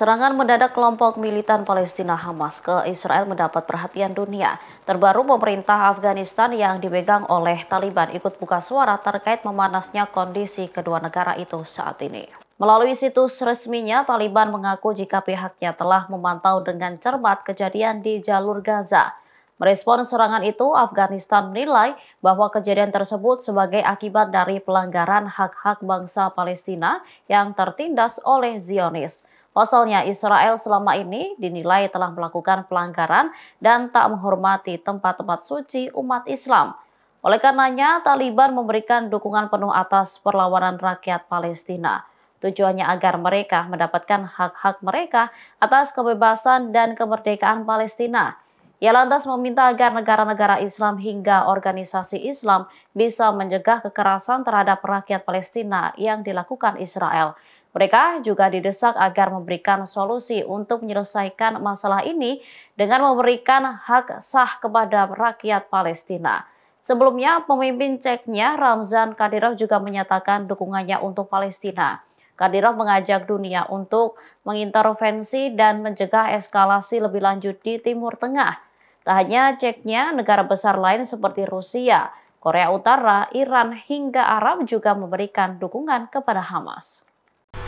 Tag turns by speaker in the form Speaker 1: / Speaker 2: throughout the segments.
Speaker 1: Serangan mendadak kelompok militan Palestina Hamas ke Israel mendapat perhatian dunia. Terbaru pemerintah Afghanistan yang dipegang oleh Taliban ikut buka suara terkait memanasnya kondisi kedua negara itu saat ini. Melalui situs resminya, Taliban mengaku jika pihaknya telah memantau dengan cermat kejadian di jalur Gaza. Merespon serangan itu, Afghanistan menilai bahwa kejadian tersebut sebagai akibat dari pelanggaran hak-hak bangsa Palestina yang tertindas oleh Zionis. Pasalnya, Israel selama ini dinilai telah melakukan pelanggaran dan tak menghormati tempat-tempat suci umat Islam. Oleh karenanya, Taliban memberikan dukungan penuh atas perlawanan rakyat Palestina. Tujuannya agar mereka mendapatkan hak-hak mereka atas kebebasan dan kemerdekaan Palestina. Ia lantas meminta agar negara-negara Islam hingga organisasi Islam bisa mencegah kekerasan terhadap rakyat Palestina yang dilakukan Israel. Mereka juga didesak agar memberikan solusi untuk menyelesaikan masalah ini dengan memberikan hak sah kepada rakyat Palestina. Sebelumnya, pemimpin ceknya Ramzan Kadyrov juga menyatakan dukungannya untuk Palestina. Kadyrov mengajak dunia untuk mengintervensi dan mencegah eskalasi lebih lanjut di Timur Tengah. Tak hanya ceknya, negara besar lain seperti Rusia, Korea Utara, Iran, hingga Arab juga memberikan dukungan kepada Hamas.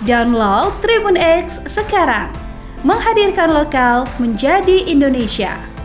Speaker 2: Download Tribun X sekarang, menghadirkan lokal menjadi Indonesia.